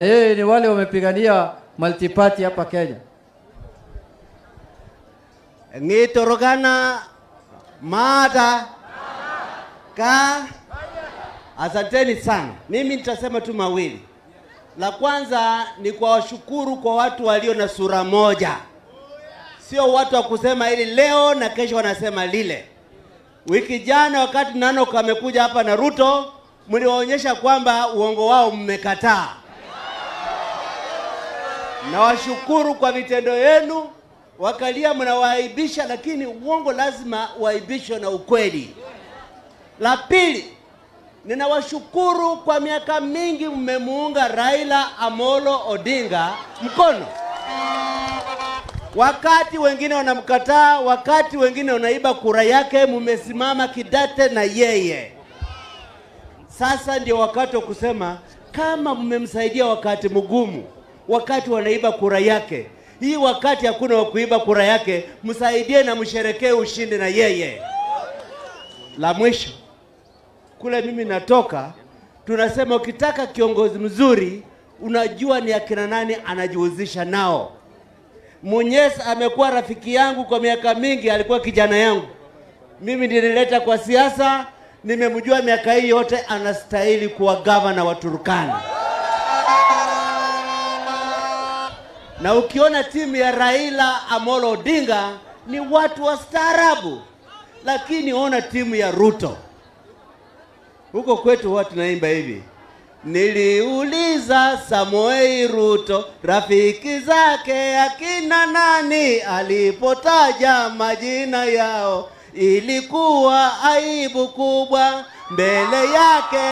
Yeye ni wale wamepigania multiparty hapa Kenya. Ngitorogana mada ka. Asanteni sana, mimi nitasema tu mawili. La kwanza ni kwa washukuru kwa watu walio na sura moja, sio watu wa kusema hili leo na kesho wanasema lile. Wiki jana wakati Nano kamekuja hapa na Ruto, mliwaonyesha kwamba uongo wao mmekataa Nawashukuru kwa vitendo yenu. Wakalia mnawaaibisha, lakini uongo lazima uaibishwe na ukweli. La pili, ninawashukuru kwa miaka mingi mmemuunga Raila Amolo Odinga mkono, wakati wengine wanamkataa, wakati wengine wanaiba kura yake, mmesimama kidate na yeye. Sasa ndio wakati wa kusema kama mmemsaidia wakati mgumu wakati wanaiba kura yake. Hii wakati hakuna wa kuiba kura yake, msaidie na msherekee ushindi na yeye. La mwisho, kule mimi natoka, tunasema ukitaka kiongozi mzuri, unajua ni akina nani anajihusisha nao. Munyes amekuwa rafiki yangu kwa miaka mingi, alikuwa kijana yangu, mimi nilileta kwa siasa, nimemjua miaka hii yote, anastahili kuwa gavana wa Turkana. na ukiona timu ya Raila Amolo Odinga ni watu wa staarabu, lakini ona timu ya Ruto huko kwetu huwa tunaimba hivi, niliuliza Samoei Ruto rafiki zake akina nani, alipotaja majina yao ilikuwa aibu kubwa mbele yake.